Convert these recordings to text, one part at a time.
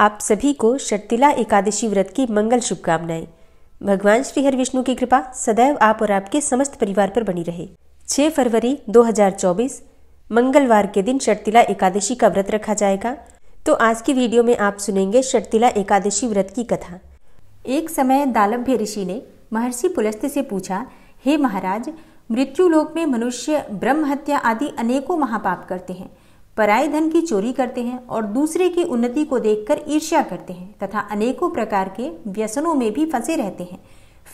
आप सभी को शर्तिला एकादशी व्रत की मंगल शुभकामनाएं भगवान श्री हरि विष्णु की कृपा सदैव आप और आपके समस्त परिवार पर बनी रहे 6 फरवरी 2024 मंगलवार के दिन शर्तिला एकादशी का व्रत रखा जाएगा तो आज की वीडियो में आप सुनेंगे शर्तिला एकादशी व्रत की कथा एक समय दालभ्य ऋषि ने महर्षि पुलस्त से पूछा हे महाराज मृत्यु लोक में मनुष्य ब्रह्म हत्या आदि अनेकों महापाप करते हैं पराय धन की चोरी करते हैं और दूसरे की उन्नति को देखकर ईर्ष्या करते हैं तथा अनेकों प्रकार के व्यसनों में भी फंसे रहते हैं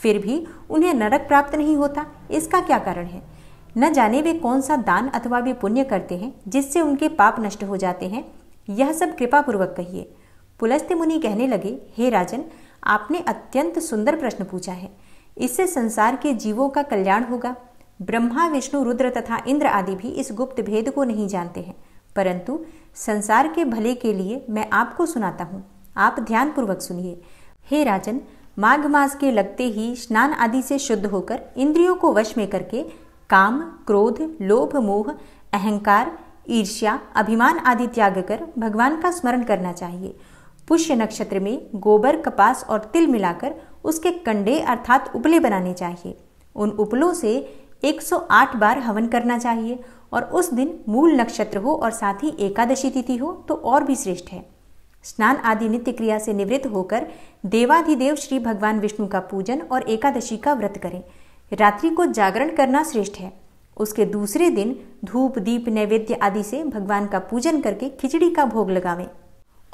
फिर भी उन्हें नरक प्राप्त नहीं होता इसका क्या कारण है न जाने वे कौन सा दान अथवा वे पुण्य करते हैं जिससे उनके पाप नष्ट हो जाते हैं यह सब कृपापूर्वक कहिए पुलस्त मुनि कहने लगे हे राजन आपने अत्यंत सुंदर प्रश्न पूछा है इससे संसार के जीवों का कल्याण होगा ब्रह्मा विष्णु रुद्र तथा इंद्र आदि भी इस गुप्त भेद को नहीं जानते हैं परंतु संसार के भले के लिए मैं आपको सुनाता हूँ आप ध्यानपूर्वक सुनिए हे राजन माघ मास के लगते ही स्नान आदि से शुद्ध होकर इंद्रियों को वश में करके काम क्रोध लोभ मोह अहंकार ईर्ष्या अभिमान आदि त्याग कर भगवान का स्मरण करना चाहिए पुष्य नक्षत्र में गोबर कपास और तिल मिलाकर उसके कंडे अर्थात उपले बनाने चाहिए उन उपलों से 108 बार हवन करना चाहिए और उस दिन मूल नक्षत्र हो और साथ ही एकादशी तिथि हो तो और भी श्रेष्ठ है स्नान आदि नित्य क्रिया से निवृत्त होकर देवाधिदेव श्री भगवान विष्णु का पूजन और एकादशी का व्रत करें रात्रि को जागरण करना श्रेष्ठ है उसके दूसरे दिन धूप दीप नैवेद्य आदि से भगवान का पूजन करके खिचड़ी का भोग लगावें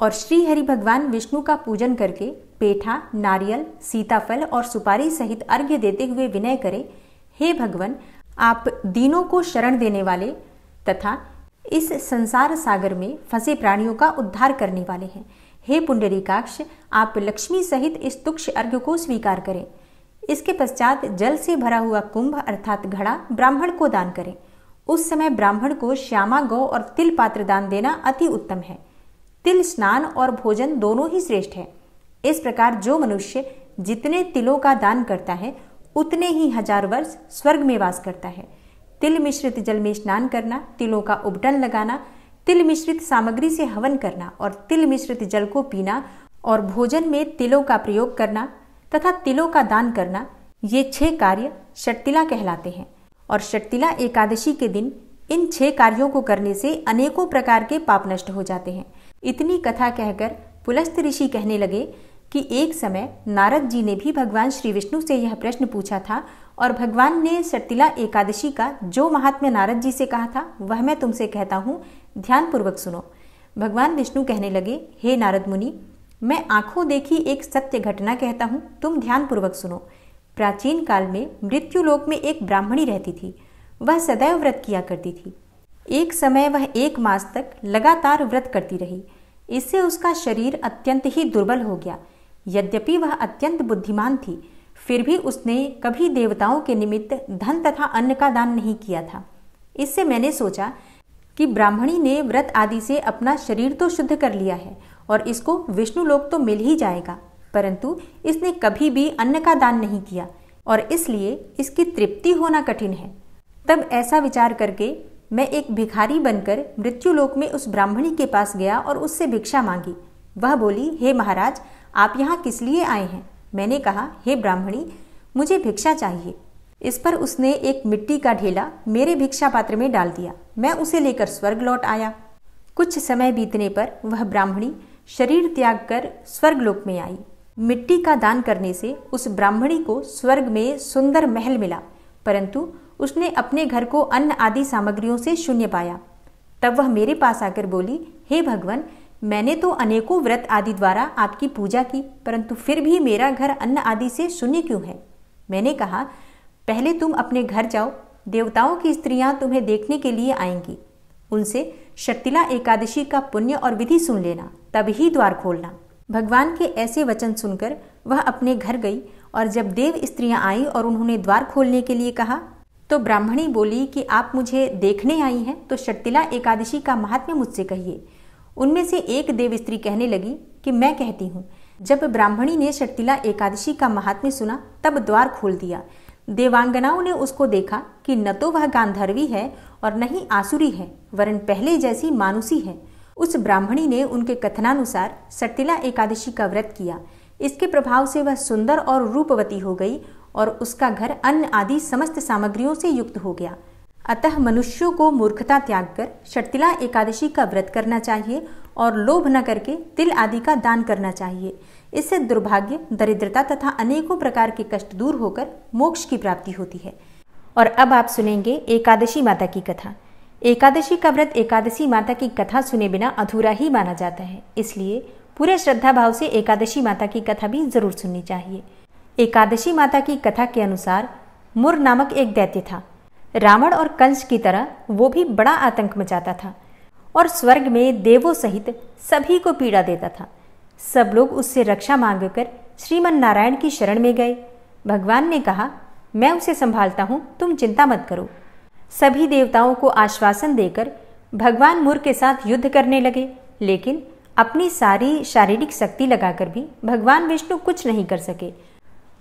और श्री हरि भगवान विष्णु का पूजन करके पेठा नारियल सीताफल और सुपारी सहित अर्घ्य देते हुए विनय करें हे भगवान आप दीनों को शरण देने वाले तथा इस संसार सागर में फंसे प्राणियों का उद्धार करने वाले हैं हे पुंडरीकाक्ष आप लक्ष्मी सहित इस तुक्ष अर्घ्य को स्वीकार करें इसके पश्चात जल से भरा हुआ कुंभ अर्थात घड़ा ब्राह्मण को दान करें उस समय ब्राह्मण को श्यामा गौ और तिल पात्र दान देना अति उत्तम है तिल स्नान और भोजन दोनों ही श्रेष्ठ है इस प्रकार जो मनुष्य जितने तिलों का दान करता है उतने ही हजार वर्ष स्वर्ग में वास करता है तिल मिश्रित जल में स्नान करना तिलों का उपटन लगाना तिल मिश्रित सामग्री से हवन करना और तिल मिश्रित जल को पीना और भोजन में तिलों का प्रयोग करना तथा तिलों का दान करना ये छह कार्य शटतिला कहलाते हैं और शटतिला एकादशी के दिन इन छह कार्यों को करने से अनेकों प्रकार के पाप नष्ट हो जाते हैं इतनी कथा कहकर पुलस्त ऋषि कहने लगे कि एक समय नारद जी ने भी भगवान श्री विष्णु से यह प्रश्न पूछा था और भगवान ने शर्तिला एकादशी का जो महात्म्य नारद जी से कहा था वह मैं तुमसे कहता हूँ ध्यानपूर्वक सुनो भगवान विष्णु कहने लगे हे नारद मुनि मैं आंखों देखी एक सत्य घटना कहता हूँ तुम ध्यानपूर्वक सुनो प्राचीन काल में मृत्यु लोक में एक ब्राह्मणी रहती थी वह सदैव व्रत किया करती थी एक समय वह एक मास तक लगातार व्रत करती रही इससे उसका शरीर अत्यंत ही दुर्बल हो गया यद्यपि वह अत्यंत बुद्धिमान थी फिर भी उसने कभी देवताओं के निमित्त धन तथा अन्न का दान नहीं किया था इससे मैंने सोचा कि ब्राह्मणी ने व्रत आदि से अपना शरीर तो शुद्ध कर लिया है और इसको विष्णु लोक तो मिल ही जाएगा परंतु इसने कभी भी अन्न का दान नहीं किया और इसलिए इसकी तृप्ति होना कठिन है तब ऐसा विचार करके मैं एक भिखारी बनकर मृत्युलोक में उस ब्राह्मणी के पास गया और उससे भिक्षा मांगी वह बोली हे महाराज आप यहाँ किस लिए आए हैं मैंने कहा हे ब्राह्मणी मुझे भिक्षा चाहिए इस पर उसने एक मिट्टी का ढेला मेरे भिक्षा पात्र में डाल दिया मैं उसे लेकर स्वर्ग लौट आया कुछ समय बीतने पर वह ब्राह्मणी शरीर त्याग कर स्वर्ग लोक में आई मिट्टी का दान करने से उस ब्राह्मणी को स्वर्ग में सुंदर महल मिला परंतु उसने अपने घर को अन्न आदि सामग्रियों से शून्य पाया तब वह मेरे पास आकर बोली हे भगवान मैंने तो अनेकों व्रत आदि द्वारा आपकी पूजा की परंतु फिर भी मेरा घर अन्न आदि से शून्य क्यों है मैंने कहा पहले तुम अपने घर जाओ देवताओं की स्त्रियां तुम्हें देखने के लिए आएंगी उनसे शक्तिला एकादशी का पुण्य और विधि सुन लेना तब ही द्वार खोलना भगवान के ऐसे वचन सुनकर वह अपने घर गई और जब देव स्त्रियां आई और उन्होंने द्वार खोलने के लिए कहा तो ब्राह्मणी बोली कि आप मुझे देखने आई हैं तो शक्तिला एकादशी का महात्म्य मुझसे कहिए उनमें से एक देव स्त्री कहने लगी कि मैं कहती हूँ जब ब्राह्मणी ने शक्तिला एकादशी का महात्म्य सुना तब द्वार खोल दिया देवांगनाओं ने उसको देखा कि न तो वह गांधर्वी है और न ही आसुरी है वरन पहले जैसी मानुसी है उस ब्राह्मणी ने उनके कथनानुसार शक्तिला एकादशी का व्रत किया इसके प्रभाव से वह सुंदर और रूपवती हो गई और उसका घर अन्न आदि समस्त सामग्रियों से युक्त हो गया अतः मनुष्यों को मूर्खता त्याग कर शटतिला एकादशी का व्रत करना चाहिए और लोभ न करके तिल आदि का दान करना चाहिए इससे दुर्भाग्य दरिद्रता तथा अनेकों प्रकार के कष्ट दूर होकर मोक्ष की प्राप्ति होती है और अब आप सुनेंगे एकादशी माता की कथा एकादशी का व्रत एकादशी माता की कथा सुने बिना अधूरा ही माना जाता है इसलिए पूरे श्रद्धा भाव से एकादशी माता की कथा भी जरूर सुननी चाहिए एकादशी माता की कथा के अनुसार मुर नामक एक दैत्य था रावण और कंस की तरह वो भी बड़ा आतंक मचाता था और स्वर्ग में देवों सहित सभी को पीड़ा देता था सब लोग उससे रक्षा मांगकर श्रीमन नारायण की शरण में गए भगवान ने कहा मैं उसे संभालता हूँ तुम चिंता मत करो सभी देवताओं को आश्वासन देकर भगवान मुर के साथ युद्ध करने लगे लेकिन अपनी सारी शारीरिक शक्ति लगाकर भी भगवान विष्णु कुछ नहीं कर सके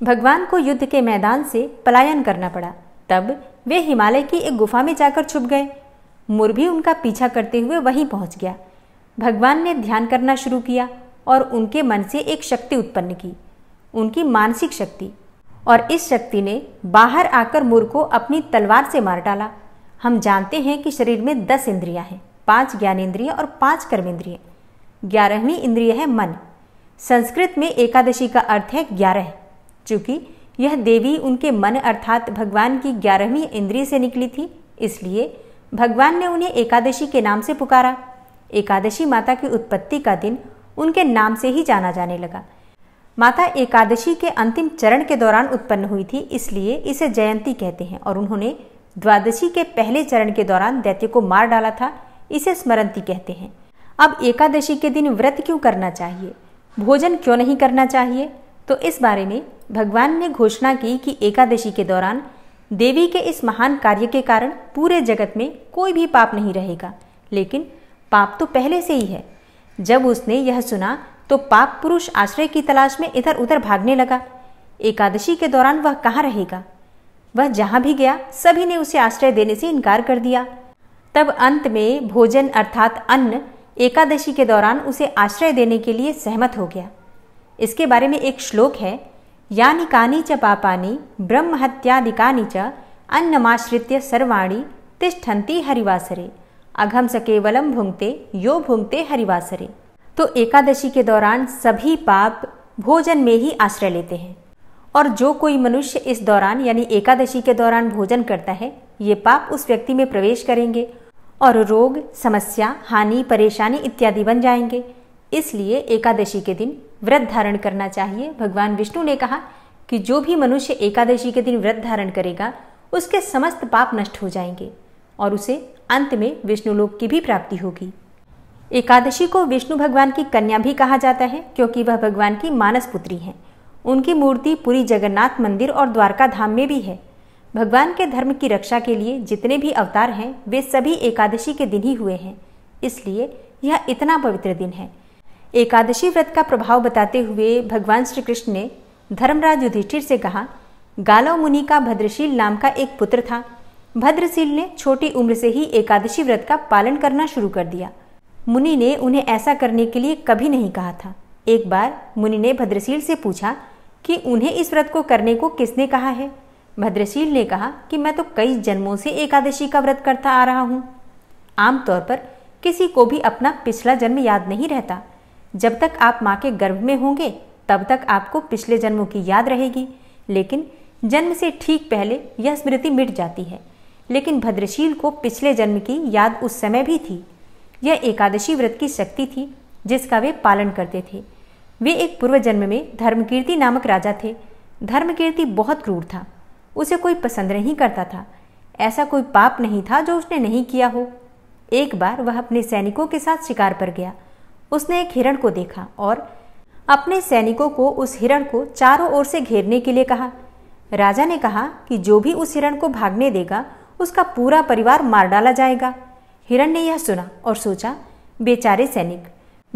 भगवान को युद्ध के मैदान से पलायन करना पड़ा तब वे हिमालय की एक गुफा में जाकर छुप गए मुर भी उनका पीछा करते हुए वहीं पहुंच गया भगवान ने ध्यान करना शुरू किया और उनके मन से एक शक्ति उत्पन्न की उनकी मानसिक शक्ति और इस शक्ति ने बाहर आकर मुर को अपनी तलवार से मार डाला हम जानते हैं कि शरीर में दस इंद्रियां हैं पांच ज्ञानेन्द्रिय और पांच कर्मेंद्रिय ग्यारहवीं इंद्रिय है मन संस्कृत में एकादशी का अर्थ है ग्यारह चूंकि यह देवी उनके मन अर्थात भगवान की ग्यारहवीं इंद्रिय से निकली थी इसलिए भगवान ने उन्हें एकादशी के नाम से पुकारा एकादशी माता की उत्पत्ति का दिन उनके नाम से ही जाना जाने लगा माता एकादशी के अंतिम चरण के दौरान उत्पन्न हुई थी इसलिए इसे जयंती कहते हैं और उन्होंने द्वादशी के पहले चरण के दौरान दैत्य को मार डाला था इसे स्मरंती कहते हैं अब एकादशी के दिन व्रत क्यों करना चाहिए भोजन क्यों नहीं करना चाहिए तो इस बारे में भगवान ने घोषणा की कि एकादशी के दौरान देवी के इस महान कार्य के कारण पूरे जगत में कोई भी पाप नहीं रहेगा लेकिन पाप तो पहले से ही है जब उसने यह सुना तो पाप पुरुष आश्रय की तलाश में इधर उधर भागने लगा एकादशी के दौरान वह कहाँ रहेगा वह जहाँ भी गया सभी ने उसे आश्रय देने से इनकार कर दिया तब अंत में भोजन अर्थात अन्न एकादशी के दौरान उसे आश्रय देने के लिए सहमत हो गया इसके बारे में एक श्लोक है यानी कानी च पापा ब्रह्म हत्यादिकानि च अन्नमाश्रित्य सर्वाणी तिष्ठन्ति हरिवासरे अघम स केवलम भुंगते यो भुंगते हरिवासरे तो एकादशी के दौरान सभी पाप भोजन में ही आश्रय लेते हैं और जो कोई मनुष्य इस दौरान यानी एकादशी के दौरान भोजन करता है ये पाप उस व्यक्ति में प्रवेश करेंगे और रोग समस्या हानि परेशानी इत्यादि बन जाएंगे इसलिए एकादशी के दिन व्रत धारण करना चाहिए भगवान विष्णु ने कहा कि जो भी मनुष्य एकादशी के दिन व्रत धारण करेगा उसके समस्त पाप नष्ट हो जाएंगे और उसे अंत में विष्णुलोक की भी प्राप्ति होगी एकादशी को विष्णु भगवान की कन्या भी कहा जाता है क्योंकि वह भगवान की मानस पुत्री है उनकी मूर्ति पूरी जगन्नाथ मंदिर और द्वारका धाम में भी है भगवान के धर्म की रक्षा के लिए जितने भी अवतार हैं वे सभी एकादशी के दिन ही हुए हैं इसलिए यह इतना पवित्र दिन है एकादशी व्रत का प्रभाव बताते हुए भगवान श्री कृष्ण ने धर्मराज युधिष्ठिर से कहा गालव मुनि का भद्रशील नाम का एक पुत्र था भद्रशील ने छोटी उम्र से ही एकादशी व्रत का पालन करना शुरू कर दिया मुनि ने उन्हें ऐसा करने के लिए कभी नहीं कहा था एक बार मुनि ने भद्रशील से पूछा कि उन्हें इस व्रत को करने को किसने कहा है भद्रशील ने कहा कि मैं तो कई जन्मों से एकादशी का व्रत करता आ रहा हूँ आमतौर पर किसी को भी अपना पिछला जन्म याद नहीं रहता जब तक आप माँ के गर्भ में होंगे तब तक आपको पिछले जन्मों की याद रहेगी लेकिन जन्म से ठीक पहले यह स्मृति मिट जाती है लेकिन भद्रशील को पिछले जन्म की याद उस समय भी थी यह एकादशी व्रत की शक्ति थी जिसका वे पालन करते थे वे एक पूर्व जन्म में धर्मकीर्ति नामक राजा थे धर्मकीर्ति बहुत क्रूर था उसे कोई पसंद नहीं करता था ऐसा कोई पाप नहीं था जो उसने नहीं किया हो एक बार वह अपने सैनिकों के साथ शिकार पर गया उसने एक हिरण को देखा और अपने सैनिकों को उस हिरण को चारों ओर से घेरने के लिए कहा राजा ने कहा कि जो भी उस हिरण को भागने देगा उसका पूरा परिवार मार डाला जाएगा हिरण ने यह सुना और सोचा बेचारे सैनिक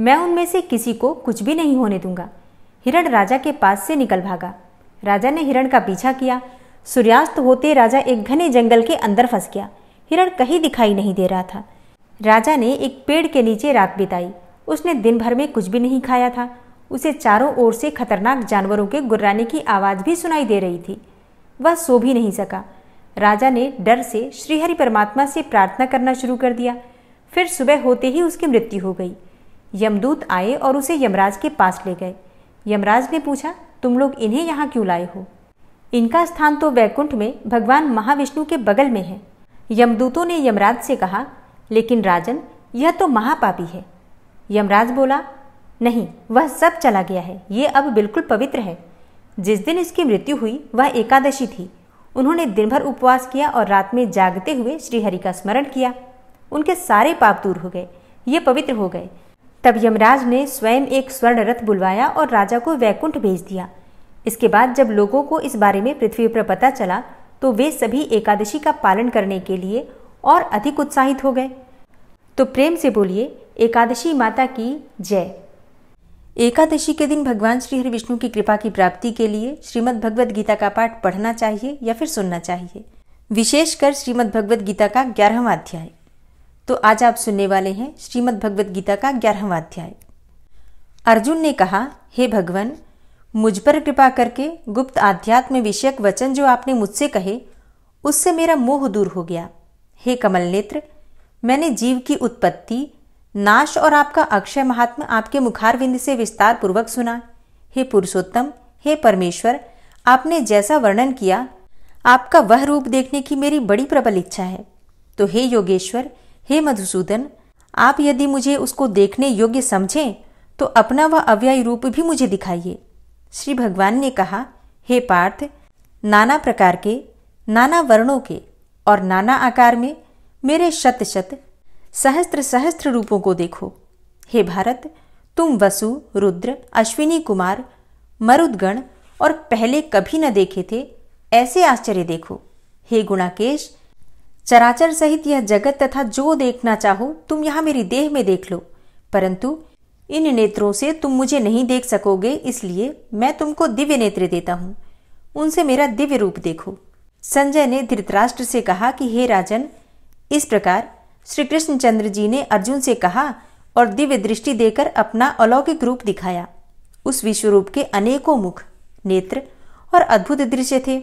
मैं उनमें से किसी को कुछ भी नहीं होने दूंगा हिरण राजा के पास से निकल भागा राजा ने हिरण का पीछा किया सूर्यास्त होते राजा एक घने जंगल के अंदर फंस गया हिरण कहीं दिखाई नहीं दे रहा था राजा ने एक पेड़ के नीचे रात बिताई उसने दिन भर में कुछ भी नहीं खाया था उसे चारों ओर से खतरनाक जानवरों के गुर्राने की आवाज़ भी सुनाई दे रही थी वह सो भी नहीं सका राजा ने डर से श्रीहरि परमात्मा से प्रार्थना करना शुरू कर दिया फिर सुबह होते ही उसकी मृत्यु हो गई यमदूत आए और उसे यमराज के पास ले गए यमराज ने पूछा तुम लोग इन्हें यहाँ क्यों लाए हो इनका स्थान तो वैकुंठ में भगवान महाविष्णु के बगल में है यमदूतों ने यमराज से कहा लेकिन राजन यह तो महापापी है यमराज बोला नहीं वह सब चला गया है ये अब बिल्कुल पवित्र है जिस दिन इसकी मृत्यु हुई वह एकादशी थी उन्होंने दिन भर उपवास किया और रात में जागते हुए श्रीहरि का स्मरण किया उनके सारे पाप दूर हो गए ये पवित्र हो गए तब यमराज ने स्वयं एक स्वर्ण रथ बुलवाया और राजा को वैकुंठ भेज दिया इसके बाद जब लोगों को इस बारे में पृथ्वी पर पता चला तो वे सभी एकादशी का पालन करने के लिए और अधिक उत्साहित हो गए तो प्रेम से बोलिए एकादशी माता की जय एकादशी के दिन भगवान श्री हरि विष्णु की कृपा की प्राप्ति के लिए श्रीमद् भगवद गीता का पाठ पढ़ना चाहिए या फिर सुनना चाहिए विशेषकर श्रीमद् भगवद गीता का ग्यारहवा अध्याय तो आज आप सुनने वाले हैं श्रीमद् भगवद गीता का ग्यारहवा अध्याय अर्जुन ने कहा हे भगवान मुझ पर कृपा करके गुप्त आध्यात्म विषयक वचन जो आपने मुझसे कहे उससे मेरा मोह दूर हो गया हे कमल नेत्र मैंने जीव की उत्पत्ति नाश और आपका अक्षय महात्मा आपके मुखारविंद से विस्तार पूर्वक सुना हे पुरुषोत्तम हे परमेश्वर आपने जैसा वर्णन किया आपका वह रूप देखने की मेरी बड़ी प्रबल इच्छा है तो हे योगेश्वर हे मधुसूदन आप यदि मुझे उसको देखने योग्य समझें तो अपना वह अव्यय रूप भी मुझे दिखाइए श्री भगवान ने कहा हे पार्थ नाना प्रकार के नाना वर्णों के और नाना आकार में मेरे शत शत सहस्त्र सहस्त्र रूपों को देखो हे भारत तुम वसु रुद्र अश्विनी कुमार मरुदगण और पहले कभी न देखे थे ऐसे आश्चर्य देखो हे गुणाकेश चराचर सहित यह जगत तथा जो देखना चाहो तुम यहाँ मेरी देह में देख लो परंतु इन नेत्रों से तुम मुझे नहीं देख सकोगे इसलिए मैं तुमको दिव्य नेत्र देता हूँ उनसे मेरा दिव्य रूप देखो संजय ने धृतराष्ट्र से कहा कि हे राजन इस प्रकार श्री कृष्णचंद्र जी ने अर्जुन से कहा और दिव्य दृष्टि देकर अपना अलौकिक रूप दिखाया उस विश्वरूप के अनेकों मुख नेत्र और अद्भुत दृश्य थे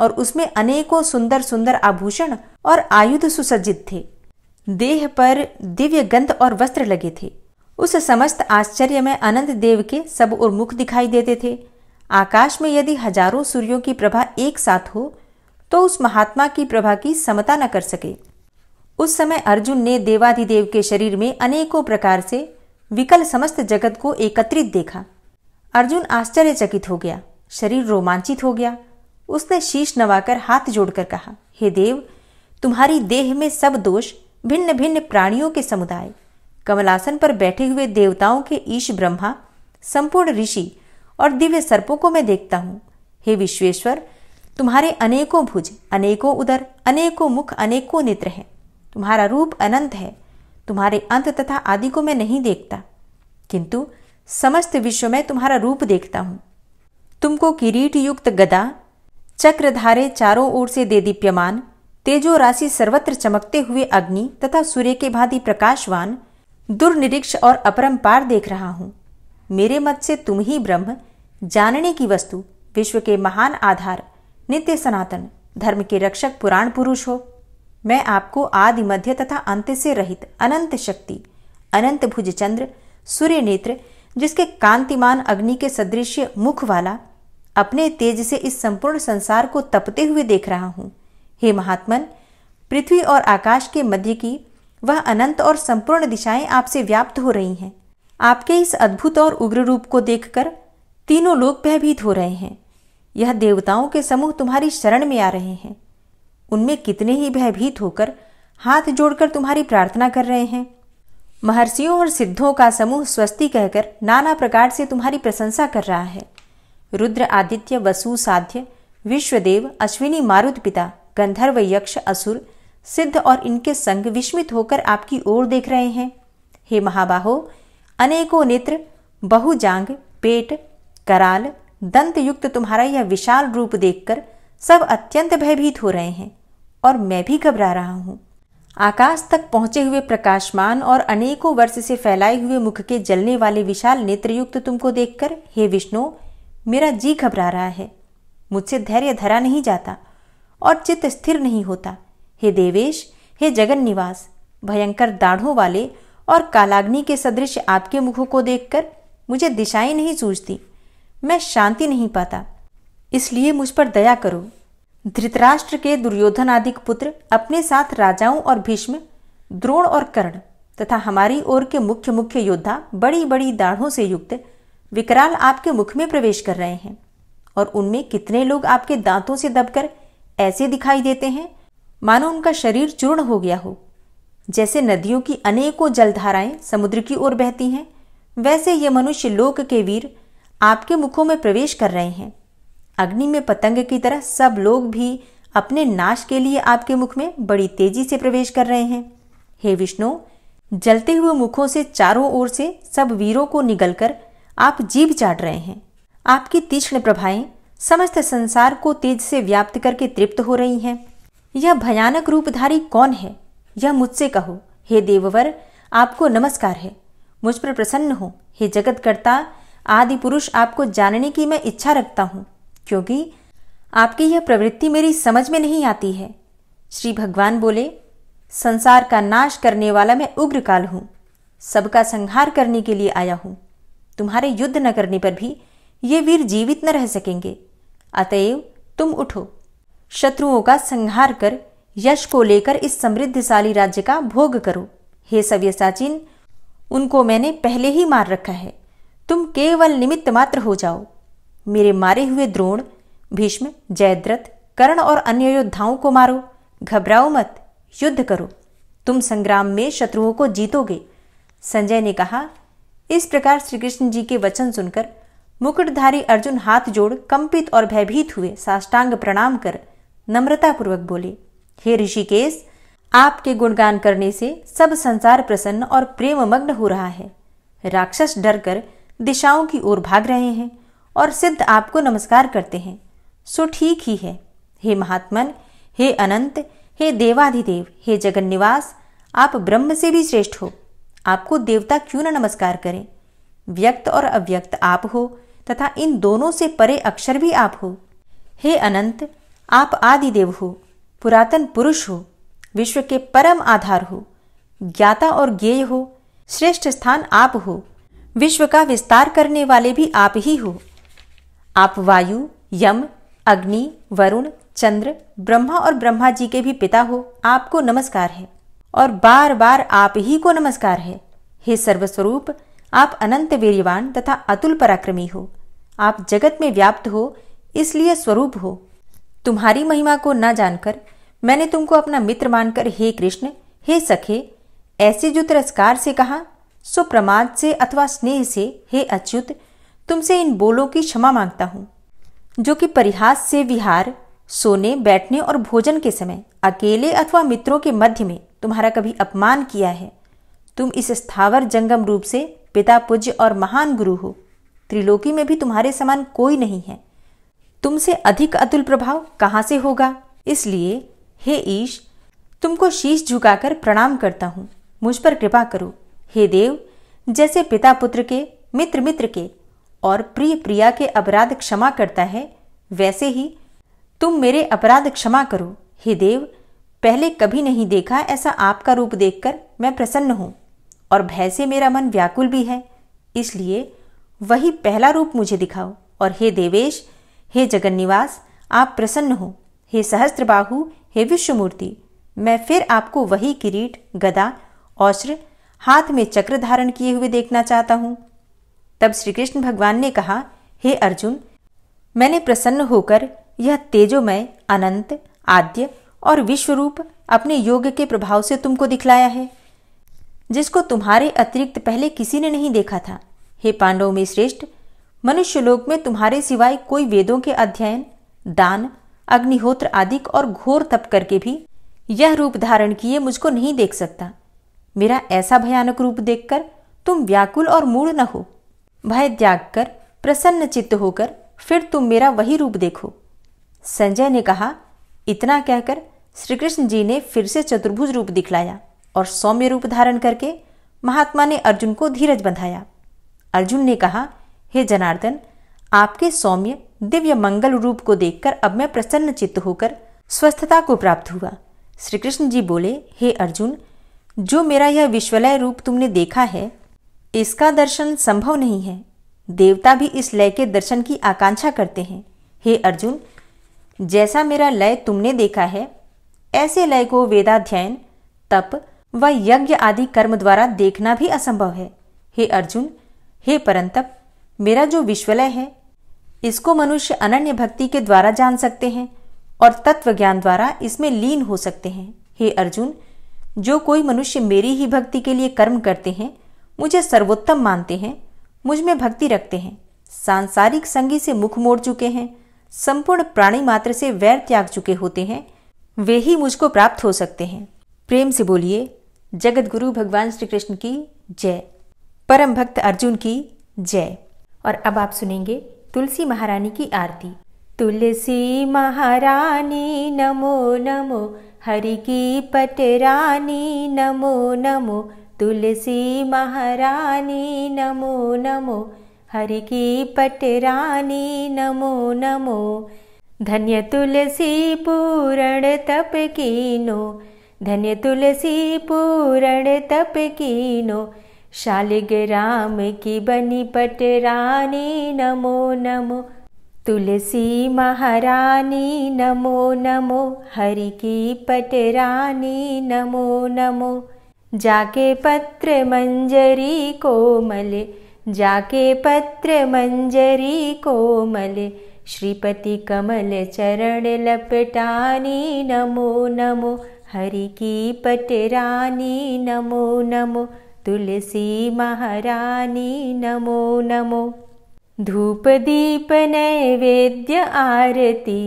और उसमें अनेकों सुंदर सुंदर आभूषण और आयुध सुसज्जित थे देह पर दिव्य गंध और वस्त्र लगे थे उस समस्त आश्चर्य में अनंत देव के सब और मुख दिखाई देते थे आकाश में यदि हजारों सूर्यों की प्रभा एक साथ हो तो उस महात्मा की प्रभा की समता न कर सके उस समय अर्जुन ने देवाधिदेव के शरीर में अनेकों प्रकार से विकल समस्त जगत को एकत्रित देखा अर्जुन आश्चर्यचकित हो गया शरीर रोमांचित हो गया उसने शीश नवाकर हाथ जोड़कर कहा हे देव तुम्हारी देह में सब दोष भिन्न भिन्न प्राणियों के समुदाय कमलासन पर बैठे हुए देवताओं के ईश ब्रह्मा संपूर्ण ऋषि और दिव्य सर्पों को मैं देखता हूँ हे विश्वेश्वर तुम्हारे अनेकों भुज अनेकों उदर अनेकों मुख अनेकों नेत्र हैं तुम्हारा रूप अनंत है तुम्हारे अंत तथा आदि को मैं नहीं देखता किंतु समस्त विश्व में तुम्हारा रूप देखता हूँ तुमको किरीट युक्त गदा चक्रधारे चारों ओर से दे दीप्यमान तेजो राशि सर्वत्र चमकते हुए अग्नि तथा सूर्य के भांति प्रकाशवान दुर्निरीक्ष और पार देख रहा हूं मेरे मत से तुम ही ब्रह्म जानने की वस्तु विश्व के महान आधार नित्य सनातन धर्म के रक्षक पुराण पुरुष हो मैं आपको आदि मध्य तथा अंत से रहित अनंत शक्ति अनंत भुज चंद्र सूर्य नेत्र जिसके कांतिमान अग्नि के सदृश मुख वाला अपने तेज से इस संपूर्ण संसार को तपते हुए देख रहा हूँ हे महात्मन पृथ्वी और आकाश के मध्य की वह अनंत और संपूर्ण दिशाएं आपसे व्याप्त हो रही हैं आपके इस अद्भुत और उग्र रूप को देखकर तीनों लोग भयभीत हो रहे हैं यह देवताओं के समूह तुम्हारी शरण में आ रहे हैं उनमें कितने ही भयभीत होकर हाथ जोड़कर तुम्हारी प्रार्थना कर रहे हैं महर्षियों और सिद्धों का समूह स्वस्ति कहकर नाना प्रकार से तुम्हारी प्रशंसा कर रहा है रुद्र आदित्य वसु साध्य विश्वदेव अश्विनी मारुत पिता गंधर्व यक्ष असुर सिद्ध और इनके संग विस्मित होकर आपकी ओर देख रहे हैं हे महाबाहो अनेकों नेत्र बहुजांग पेट कराल दंत युक्त तुम्हारा यह विशाल रूप देखकर सब अत्यंत भयभीत हो रहे हैं और मैं भी घबरा रहा हूँ आकाश तक पहुंचे हुए प्रकाशमान और अनेकों वर्ष से फैलाए हुए मुख के जलने वाले विशाल नेत्रयुक्त तुमको देखकर हे विष्णु मेरा जी घबरा रहा है मुझसे धैर्य धरा नहीं जाता और चित्त स्थिर नहीं होता हे देवेश हे जगन निवास भयंकर दाढ़ों वाले और कालाग्नि के सदृश आपके मुखों को देखकर मुझे दिशाएं नहीं सूझती मैं शांति नहीं पाता इसलिए मुझ पर दया करो धृतराष्ट्र के दुर्योधन आदि पुत्र अपने साथ राजाओं और भीष्म द्रोण और कर्ण तथा हमारी ओर के मुख्य मुख्य योद्धा बड़ी बड़ी दाढ़ों से युक्त विकराल आपके मुख में प्रवेश कर रहे हैं और उनमें कितने लोग आपके दांतों से दबकर ऐसे दिखाई देते हैं मानो उनका शरीर चूर्ण हो गया हो जैसे नदियों की अनेकों जलधाराएं समुद्र की ओर बहती हैं वैसे ये मनुष्य लोक के वीर आपके मुखों में प्रवेश कर रहे हैं अग्नि में पतंग की तरह सब लोग भी अपने नाश के लिए आपके मुख में बड़ी तेजी से प्रवेश कर रहे हैं हे विष्णु जलते हुए मुखों से चारों ओर से सब वीरों को निगलकर आप जीव चाट रहे हैं आपकी तीक्ष्ण प्रभाएं समस्त संसार को तेज से व्याप्त करके तृप्त हो रही हैं यह भयानक रूपधारी कौन है यह मुझसे कहो हे देववर आपको नमस्कार है मुझ पर प्रसन्न हो हे जगतकर्ता आदि पुरुष आपको जानने की मैं इच्छा रखता हूँ क्योंकि आपकी यह प्रवृत्ति मेरी समझ में नहीं आती है श्री भगवान बोले संसार का नाश करने वाला मैं उग्रकाल हूं सबका संहार करने के लिए आया हूं तुम्हारे युद्ध न करने पर भी ये वीर जीवित न रह सकेंगे अतएव तुम उठो शत्रुओं का संहार कर यश को लेकर इस समृद्धशाली राज्य का भोग करो हे सव्यसाचिन उनको मैंने पहले ही मार रखा है तुम केवल निमित्त मात्र हो जाओ मेरे मारे हुए द्रोण भीष्म जयद्रथ कर्ण और अन्य योद्धाओं को मारो घबराओ मत युद्ध करो तुम संग्राम में शत्रुओं को जीतोगे संजय ने कहा इस प्रकार श्री कृष्ण जी के वचन सुनकर मुकुटधारी अर्जुन हाथ जोड़ कंपित और भयभीत हुए साष्टांग प्रणाम कर नम्रतापूर्वक बोले हे ऋषिकेश आपके गुणगान करने से सब संसार प्रसन्न और प्रेममग्न हो रहा है राक्षस डर कर दिशाओं की ओर भाग रहे हैं और सिद्ध आपको नमस्कार करते हैं सो ठीक ही है हे महात्मन हे अनंत हे देवाधिदेव हे जगन्निवास आप ब्रह्म से भी श्रेष्ठ हो आपको देवता क्यों न नमस्कार करें व्यक्त और अव्यक्त आप हो तथा इन दोनों से परे अक्षर भी आप हो हे अनंत आप आदिदेव हो पुरातन पुरुष हो विश्व के परम आधार हो ज्ञाता और ज्ञेय हो श्रेष्ठ स्थान आप हो विश्व का विस्तार करने वाले भी आप ही हो आप वायु यम अग्नि वरुण चंद्र ब्रह्मा और ब्रह्मा जी के भी पिता हो आपको नमस्कार है और बार बार आप ही को नमस्कार है हे सर्वस्वरूप आप अनंत वीरवान तथा अतुल पराक्रमी हो आप जगत में व्याप्त हो इसलिए स्वरूप हो तुम्हारी महिमा को न जानकर मैंने तुमको अपना मित्र मानकर हे कृष्ण हे सखे ऐसे जो तिरस्कार से कहा सो प्रमाद से अथवा स्नेह से हे अच्युत तुमसे इन बोलों की क्षमा मांगता हूँ जो कि परिहास से विहार सोने बैठने और भोजन के समय अकेले अथवा मित्रों के मध्य में तुम्हारा कभी अपमान किया है तुम इस स्थावर जंगम रूप से पिता पूज्य और महान गुरु हो त्रिलोकी में भी तुम्हारे समान कोई नहीं है तुमसे अधिक अतुल प्रभाव कहाँ से होगा इसलिए हे ईश तुमको शीश झुकाकर प्रणाम करता हूँ मुझ पर कृपा करो हे देव जैसे पिता पुत्र के मित्र मित्र के और प्रिय प्रिया के अपराध क्षमा करता है वैसे ही तुम मेरे अपराध क्षमा करो हे देव पहले कभी नहीं देखा ऐसा आपका रूप देखकर मैं प्रसन्न हूँ और भय से मेरा मन व्याकुल भी है इसलिए वही पहला रूप मुझे दिखाओ और हे देवेश हे जगन्निवास आप प्रसन्न हो हे सहस्त्रबाहु हे विश्वमूर्ति मैं फिर आपको वही किरीट गदा औश्र हाथ में चक्र धारण किए हुए देखना चाहता हूँ तब श्री कृष्ण भगवान ने कहा हे अर्जुन मैंने प्रसन्न होकर यह तेजोमय अनंत आद्य और विश्वरूप अपने योग के प्रभाव से तुमको दिखलाया है जिसको तुम्हारे अतिरिक्त पहले किसी ने नहीं देखा था हे पांडव में श्रेष्ठ मनुष्य लोक में तुम्हारे सिवाय कोई वेदों के अध्ययन दान अग्निहोत्र आदि और घोर तप करके भी यह रूप धारण किए मुझको नहीं देख सकता मेरा ऐसा भयानक रूप देखकर तुम व्याकुल और मूड न हो भय त्याग कर प्रसन्न चित्त होकर फिर तुम मेरा वही रूप देखो संजय ने कहा इतना कहकर श्री कृष्ण जी ने फिर से चतुर्भुज रूप दिखलाया और सौम्य रूप धारण करके महात्मा ने अर्जुन को धीरज बंधाया अर्जुन ने कहा हे जनार्दन आपके सौम्य दिव्य मंगल रूप को देखकर अब मैं प्रसन्न चित्त होकर स्वस्थता को प्राप्त हुआ श्री कृष्ण जी बोले हे अर्जुन जो मेरा यह विश्वलय रूप तुमने देखा है इसका दर्शन संभव नहीं है देवता भी इस लय के दर्शन की आकांक्षा करते हैं हे अर्जुन जैसा मेरा लय तुमने देखा है ऐसे लय को वेदाध्ययन तप व यज्ञ आदि कर्म द्वारा देखना भी असंभव है हे अर्जुन हे परंतप मेरा जो विश्वलय है इसको मनुष्य अनन्य भक्ति के द्वारा जान सकते हैं और तत्व ज्ञान द्वारा इसमें लीन हो सकते हैं हे अर्जुन जो कोई मनुष्य मेरी ही भक्ति के लिए कर्म करते हैं मुझे सर्वोत्तम मानते हैं मुझ में भक्ति रखते हैं सांसारिक संगी से मुख मोड़ चुके हैं संपूर्ण प्राणी मात्र से वैर त्याग चुके होते हैं वे ही मुझको प्राप्त हो सकते हैं प्रेम से बोलिए जगत गुरु भगवान श्री कृष्ण की जय परम भक्त अर्जुन की जय और अब आप सुनेंगे तुलसी महारानी की आरती तुलसी महारानी नमो नमो हरि की पटरानी नमो नमो तुलसी महारानी नमो नमो हरि की रानी नमो नमो पूरण तप तपकीनो धन्य तुलसी पूरण तप कीनो, शालिग राम की बि रानी नमो नमो तुलसी महारानी नमो नमो हरि की नमो नमो जाके पत्र मञ्जरी कोमले जाके पत्र मञ्जरी कोमले लपटानी नमो नमो हरि की रानी नमो नमो तुलसी महारानी नमो नमो धूप दीप नैवेद्य आरती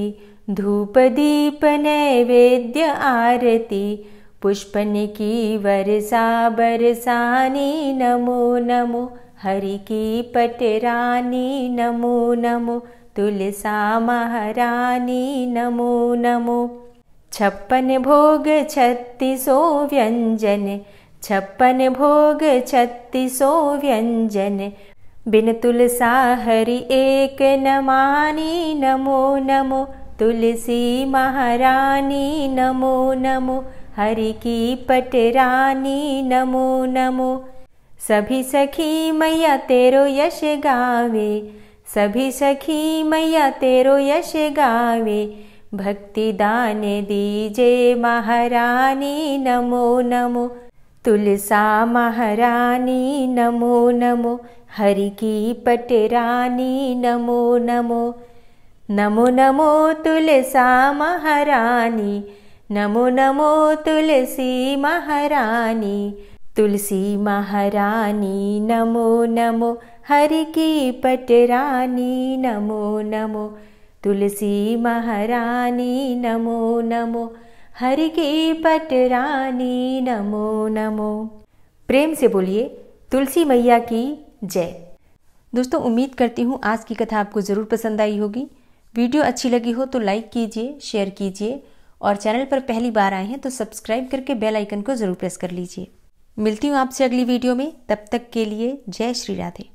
धूप दीप नैवेद्य आरती पुष्पनिकी वर्षा वरसा नमो नमो हरि की पटरानी नमो नमो तुलसा महारानी नमो नमो छप्पन भोग छत्तीसो व्यञ्जन छप्पन भोग छत्तीसो व्यञ्जन बिन तुलसा हरि एक नमानी नमो नमो तुलसी महारानी नमो नमो हरि की पटरानी नमो नमो सभी सखी मैया तेरो यश गावे सभी सखी मैया तेरो यश गावे भक्ति दान दीजे महारानी नमो नमो तुलसा महारानी नमो नमो हरि की पटरानी नमो नमो नमो नमो तुलसा महारानी नमो नमो तुलसी महारानी तुलसी महारानी नमो नमो हर की पटरानी नमो नमो तुलसी महारानी नमो नमो हर की पटरानी नमो नमो प्रेम से बोलिए तुलसी मैया की जय दोस्तों उम्मीद करती हूँ आज की कथा आपको ज़रूर पसंद आई होगी वीडियो अच्छी लगी हो तो लाइक कीजिए शेयर कीजिए और चैनल पर पहली बार आए हैं तो सब्सक्राइब करके बेल आइकन को ज़रूर प्रेस कर लीजिए मिलती हूँ आपसे अगली वीडियो में तब तक के लिए जय श्री राधे